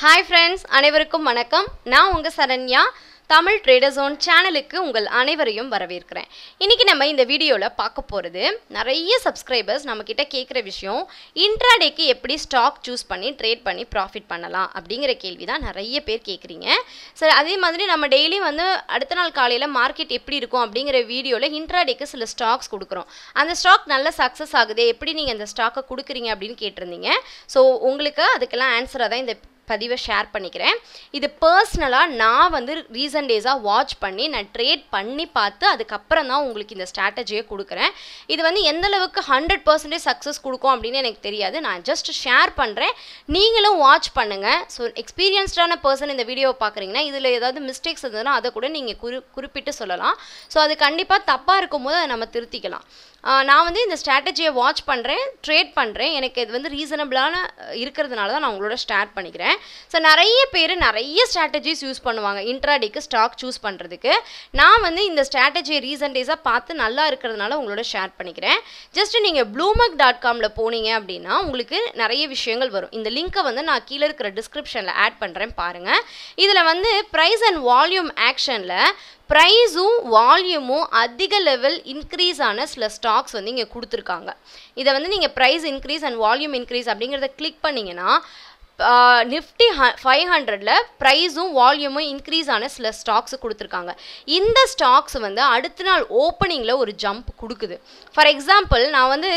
hi friends அனைவருக்கும் வணக்கம் நான் உங்கள் சரண்யா தமிழ் ட்ரேடர்ஸோன் சேனலுக்கு உங்கள் அனைவரையும் வரவேற்கிறேன் இன்றைக்கி நம்ம இந்த வீடியோவில் பார்க்க போகிறது நிறைய சப்ஸ்கிரைபர்ஸ் நம்மக்கிட்ட கேட்குற விஷயம் இன்ட்ராடேக்கு எப்படி ஸ்டாக் சூஸ் பண்ணி ட்ரேட் பண்ணி ப்ராஃபிட் பண்ணலாம் அப்படிங்கிற கேள்வி தான் நிறைய பேர் கேட்குறீங்க சரி அதே மாதிரி நம்ம டெய்லி வந்து அடுத்த நாள் காலையில் மார்க்கெட் எப்படி இருக்கும் அப்படிங்கிற வீடியோவில் இன்ட்ராடேக்கு சில ஸ்டாக்ஸ் கொடுக்குறோம் அந்த ஸ்டாக் நல்ல சக்ஸஸ் ஆகுது எப்படி நீங்கள் அந்த ஸ்டாக்கை கொடுக்குறீங்க அப்படின்னு கேட்டிருந்தீங்க ஸோ உங்களுக்கு அதுக்கெல்லாம் ஆன்சராக தான் இந்த பதிவை ஷேர் பண்ணிக்கிறேன் இது பர்சனலாக நான் வந்து ரீசன்ட் டேஸாக வாட்ச் பண்ணி நான் ட்ரேட் பண்ணி பார்த்து அதுக்கப்புறம் தான் உங்களுக்கு இந்த ஸ்ட்ராட்டஜியை கொடுக்குறேன் இது வந்து எந்தளவுக்கு ஹண்ட்ரட் பர்சன்டேஜ் சக்ஸஸ் கொடுக்கும் அப்படின்னு எனக்கு தெரியாது நான் ஜஸ்ட் ஷேர் பண்ணுறேன் நீங்களும் வாட்ச் பண்ணுங்கள் ஸோ எக்ஸ்பீரியன்ஸ்டான பர்சன் இந்த வீடியோவை பார்க்குறீங்கன்னா இதில் ஏதாவது மிஸ்டேக்ஸ் இருந்ததுன்னா அதை கூட நீங்கள் குறி குறிப்பிட்டு சொல்லலாம் ஸோ அது கண்டிப்பாக தப்பாக இருக்கும்போது அதை நம்ம திருத்திக்கலாம் நான் வந்து இந்த ஸ்ட்ராட்டஜியை வாட்ச் பண்ணுறேன் ட்ரேட் பண்ணுறேன் எனக்கு இது வந்து ரீசனபிளான இருக்கிறதுனால தான் நான் உங்களோட ஸ்டார்ட் பண்ணிக்கிறேன் சொல்கிறேன் ஸோ நிறைய பேர் நிறைய ஸ்ட்ராட்டஜிஸ் யூஸ் பண்ணுவாங்க இன்ட்ராடேக்கு ஸ்டாக் சூஸ் பண்ணுறதுக்கு நான் வந்து இந்த ஸ்ட்ராட்டஜி ரீசன்டேஸாக பார்த்து நல்லா இருக்கிறதுனால உங்களோட ஷேர் பண்ணிக்கிறேன் ஜஸ்ட்டு நீங்கள் ப்ளூமக் டாட் காமில் போனீங்க அப்படின்னா உங்களுக்கு நிறைய விஷயங்கள் வரும் இந்த லிங்க்கை வந்து நான் கீழே இருக்கிற டிஸ்கிரிப்ஷனில் ஆட் பண்ணுறேன் பாருங்கள் இதில் வந்து ப்ரைஸ் அண்ட் வால்யூம் ஆக்ஷனில் ப்ரைஸும் வால்யூமும் அதிக லெவல் இன்க்ரீஸ் ஆன சில ஸ்டாக்ஸ் வந்து இங்கே கொடுத்துருக்காங்க இதை வந்து நீங்கள் price increase and volume increase அப்படிங்கிறத கிளிக் பண்ணிங்கன்னா நிஃப்டி ஃபைவ் ஹண்ட்ரடில் ப்ரைஸும் வால்யூமும் இன்க்ரீஸ் ஆன சில ஸ்டாக்ஸ் கொடுத்துருக்காங்க இந்த ஸ்டாக்ஸ் வந்து அடுத்த நாள் ஓப்பனிங்கில் ஒரு ஜம்ப் கொடுக்குது ஃபார் எக்ஸாம்பிள் நான் வந்து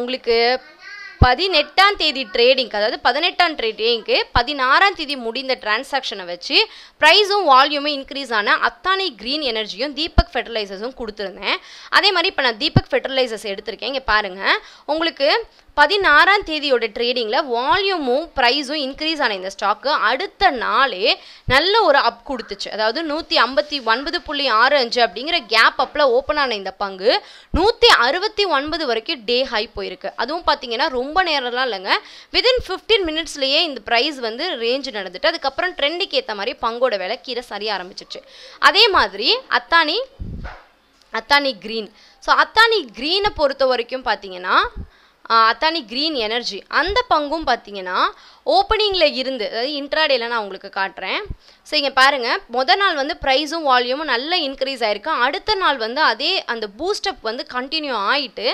உங்களுக்கு பதினெட்டாம் தேதி ட்ரேடிங்க்கு அதாவது பதினெட்டாம் ட்ரேடிங்க்கு பதினாறாம் தேதி முடிந்த டிரான்சாக்ஷனை வச்சு ப்ரைஸும் வால்யூமும் இன்க்ரீஸ் ஆன அத்தானி க்ரீன் எனர்ஜியும் தீபக் ஃபெர்டிலைசர்ஸும் கொடுத்துருந்தேன் அதே மாதிரி இப்போ நான் தீபக் ஃபெர்டிலைசர்ஸ் எடுத்திருக்கேன் இங்கே பாருங்கள் உங்களுக்கு பதினாறாம் தேதியோட ட்ரேடிங்கில் வால்யூமும் ப்ரைஸும் இன்க்ரீஸ் ஆன இந்த ஸ்டாக்கு அடுத்த நாளே நல்ல ஒரு அப் கொடுத்துச்சு அதாவது நூற்றி ஐம்பத்தி ஒன்பது புள்ளி ஆறு அஞ்சு அப்படிங்கிற கேப் அப்பில் ஓப்பன் ஆன இந்த பங்கு நூற்றி அறுபத்தி ஒன்பது வரைக்கும் டே ஹை போயிருக்கு அதுவும் பார்த்தீங்கன்னா ரொம்ப நேரம்லாம் இல்லைங்க விதின் ஃபிஃப்டீன் மினிட்ஸ்லேயே இந்த ப்ரைஸ் வந்து ரேஞ்ச் நடந்துட்டு அதுக்கப்புறம் ட்ரெண்டுக்கு ஏற்ற மாதிரி பங்கோட விலை கீரை சரிய ஆரம்பிச்சிச்சு அதே மாதிரி அத்தானி அத்தானி க்ரீன் ஸோ அத்தானி க்ரீனை பொறுத்த வரைக்கும் பார்த்தீங்கன்னா அத்தானி க்ரீன் எனர்ஜி அந்த பங்கும் பார்த்தீங்கன்னா ஓப்பனிங்கில் இருந்து அதாவது இன்ட்ராடேல நான் உங்களுக்கு காட்டுறேன் ஸோ இங்கே பாருங்கள் மொதல் நாள் வந்து ப்ரைஸும் வால்யூமும் நல்லா இன்க்ரீஸ் ஆகிருக்கு அடுத்த நாள் வந்து அதே அந்த பூஸ்டப் வந்து கண்டினியூ ஆகிட்டு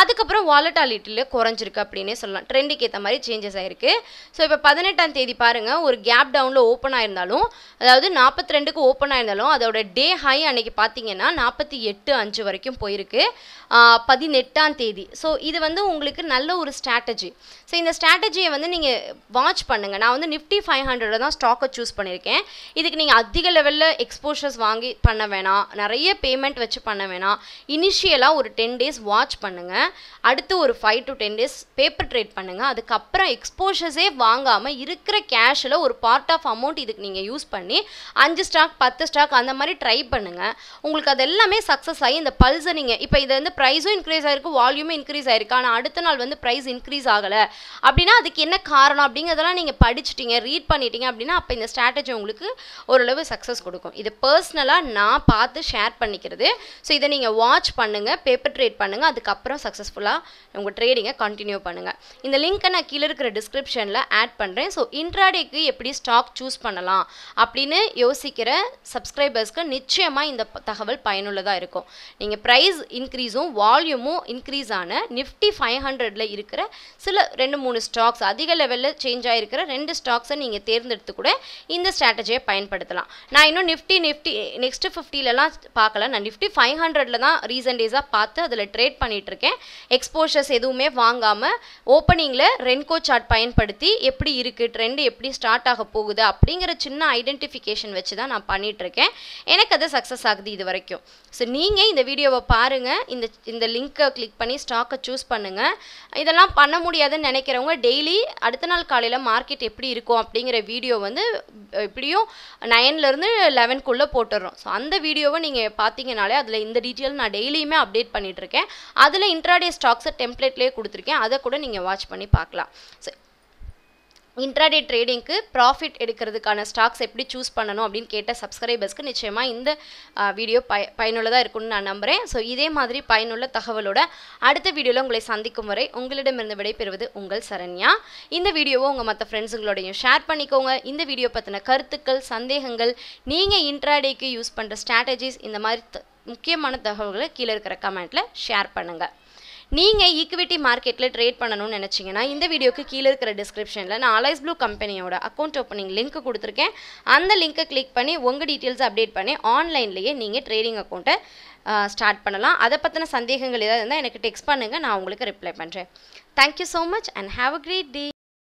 அதுக்கப்புறம் வாலட்டாலிட்டியில் குறைஞ்சிருக்கு அப்படின்னே சொல்லலாம் ட்ரெண்டுக்கு ஏற்ற மாதிரி சேஞ்சஸ் ஆகிருக்கு ஸோ இப்போ பதினெட்டாம் தேதி பாருங்கள் ஒரு கேப் டவுனில் ஓப்பன் ஆயிருந்தாலும் அதாவது நாற்பத்தி ரெண்டுக்கு ஓப்பன் ஆயிருந்தாலும் அதோட டே ஹை அன்னைக்கு பார்த்தீங்கன்னா நாற்பத்தி எட்டு அஞ்சு வரைக்கும் போயிருக்கு பதினெட்டாம் தேதி ஸோ இது வந்து உங்களுக்கு உங்களுக்கு நல்ல ஒரு ஸ்ட்ராட்டஜி ஸோ இந்த ஸ்ட்ராட்டஜியை வந்து நீங்கள் வாட்ச் பண்ணுங்கள் நான் வந்து நிஃப்டி ஃபைவ் ஹண்ட்ரட் தான் ஸ்டாக்கை சூஸ் பண்ணியிருக்கேன் இதுக்கு நீங்கள் அதிக லெவலில் எக்ஸ்போஷர்ஸ் வாங்கி பண்ண வேணாம் நிறைய பேமெண்ட் வச்சு பண்ண வேணாம் இனிஷியலாக ஒரு டென் டேஸ் வாட்ச் பண்ணுங்கள் அடுத்து ஒரு five to ten days paper trade பண்ணுங்கள் அதுக்கப்புறம் எக்ஸ்போஷர்ஸே வாங்காமல் இருக்கிற கேஷில் ஒரு பார்ட் ஆஃப் அமௌண்ட் இதுக்கு நீங்கள் யூஸ் பண்ணி அஞ்சு ஸ்டாக் பத்து ஸ்டாக் அந்த மாதிரி ட்ரை பண்ணுங்கள் உங்களுக்கு அது எல்லாமே சக்ஸஸ் ஆகி இந்த பல்ஸை நீங்கள் இப்போ இது வந்து ப்ரைஸும் இன்க்ரீஸ் ஆகிருக்கு வால்யூமும் இன்க்ரீஸ் ஆகிருக்கு ஆனால் அடுத்த நாள் வந்து ப்ரைஸ் இன்க்ரீஸ் ஆகலை அப்படின்னா அதுக்கு என்ன காரணம் அப்படிங்கிறதெல்லாம் நீங்கள் படிச்சிட்டிங்க ரீட் பண்ணிட்டீங்க அப்படின்னா அப்போ இந்த ஸ்ட்ராட்டஜி உங்களுக்கு ஓரளவு சக்ஸஸ் கொடுக்கும் இது பர்சனலாக நான் பார்த்து ஷேர் பண்ணிக்கிறது ஸோ இதை நீங்கள் வாட்ச் பண்ணுங்கள் பேப்பர் ட்ரேட் பண்ணுங்கள் அதுக்கப்புறம் சக்ஸஸ்ஃபுல்லாக உங்கள் ட்ரேடிங்கை கண்டினியூ பண்ணுங்கள் இந்த லிங்க்கை நான் கீழே இருக்கிற டிஸ்கிரிப்ஷனில் ஆட் பண்ணுறேன் ஸோ இன்ட்ராடேக்கு எப்படி ஸ்டாக் சூஸ் பண்ணலாம் அப்படின்னு யோசிக்கிற சப்ஸ்கிரைபர்ஸ்க்கு நிச்சயமாக இந்த தகவல் பயனுள்ளதாக இருக்கும் நீங்கள் ப்ரைஸ் இன்க்ரீஸும் வால்யூமும் இன்க்ரீஸ் ஆன நிஃப்டி ஃபைவ் ஹண்ட்ரட் ஹண்ட்ரடில் இருக்கிற சில ரெண்டு மூணு ஸ்டாக்ஸ் அதிக லெவலில் சேஞ்ச் ஆகிருக்கிற ரெண்டு ஸ்டாக்ஸை நீங்கள் தேர்ந்தெடுத்து கூட இந்த ஸ்ட்ராட்டஜியை பயன்படுத்தலாம் நான் இன்னும் நிஃப்டி நிஃப்டி நெக்ஸ்ட்டு ஃபிஃப்டிலலாம் பார்க்கல நான் நிஃப்டி ஃபைவ் ஹண்ட்ரடில் தான் ரீசன்ட் டேஸாக பார்த்து அதில் ட்ரேட் பண்ணிகிட்ருக்கேன் எக்ஸ்போஷர்ஸ் எதுவுமே வாங்காமல் ஓப்பனிங்கில் ரென்கோ சார்ட் பயன்படுத்தி எப்படி இருக்குது ட்ரெண்டு எப்படி ஸ்டார்ட் ஆக போகுது அப்படிங்கிற சின்ன ஐடென்டிஃபிகேஷன் வச்சு தான் நான் பண்ணிகிட்ருக்கேன் எனக்கு அது சக்ஸஸ் ஆகுது இது வரைக்கும் ஸோ நீங்கள் இந்த வீடியோவை பாருங்கள் இந்த இந்த லிங்க்கை கிளிக் பண்ணி ஸ்டாக்கை சூஸ் பண்ணுங்கள் இதெல்லாம் பண்ண முடியாதுன்னு நினைக்கிறவங்க டெய்லி அடுத்த நாள் காலையில் மார்க்கெட் எப்படி இருக்கும் அப்படிங்கிற வீடியோ வந்து எப்படியும் நைன்லேருந்து லெவன்க்குள்ளே போட்டுடுறோம் ஸோ அந்த வீடியோவை நீங்கள் பார்த்தீங்கனாலே அதில் இந்த டீட்டெயில் நான் டெய்லியுமே அப்டேட் பண்ணிகிட்ருக்கேன் அதில் இன்ட்ராடே ஸ்டாக்ஸை டெம்ப்ளேட்லேயே கொடுத்துருக்கேன் அதை கூட நீங்கள் வாட்ச் பண்ணி பார்க்கலாம் ஸோ இன்ட்ராடே ட்ரேடிங்க்கு ப்ராஃபிட் எடுக்கிறதுக்கான ஸ்டாக்ஸ் எப்படி சூஸ் பண்ணணும் அப்படின்னு கேட்ட சப்ஸ்கிரைபர்ஸ்க்கு நிச்சயமாக இந்த வீடியோ பய பயனுள்ளதாக இருக்கும்னு நான் நம்புகிறேன் ஸோ இதே மாதிரி பயனுள்ள தகவலோட அடுத்த வீடியோவில் உங்களை சந்திக்கும் வரை உங்களிடமிருந்து விடைபெறுவது உங்கள் சரண்யா இந்த வீடியோவை உங்கள் மற்ற ஃப்ரெண்ட்ஸுங்களோடையும் ஷேர் பண்ணிக்கோங்க இந்த வீடியோ பற்றின கருத்துக்கள் சந்தேகங்கள் நீங்கள் இன்ட்ராடேக்கு யூஸ் பண்ணுற ஸ்ட்ராட்டஜிஸ் இந்த மாதிரி முக்கியமான தகவல்களை கீழே இருக்கிற கமெண்ட்டில் ஷேர் பண்ணுங்கள் நீங்கள் ஈக்விட்டி மார்க்கெட்டில் ட்ரேட் பண்ணணும்னு நினச்சிங்கன்னா இந்த வீடியோக்கு கீழே இருக்கிற டிஸ்கிரிப்ஷனில் நான் அலைஸ் ப்ளூ கம்பெனியோட அக்கௌண்ட் ஓப்பனிங் லிங்க் கொடுத்துருக்கேன் அந்த லிங்க்கை கிளிக் பண்ணி உங்கள் டீட்டெயில்ஸ் அப்டேட் பண்ணி ஆன்லைன்லேயே நீங்கள் ட்ரேடிங் அக்கௌண்ட்டை ஸ்டார்ட் பண்ணலாம் அதை பற்றின சந்தேகங்கள் ஏதாவது இருந்தால் எனக்கு டெக்ஸ்ட் பண்ணுங்கள் நான் உங்களுக்கு ரிப்ளை பண்ணுறேன் thank you so much and have a great day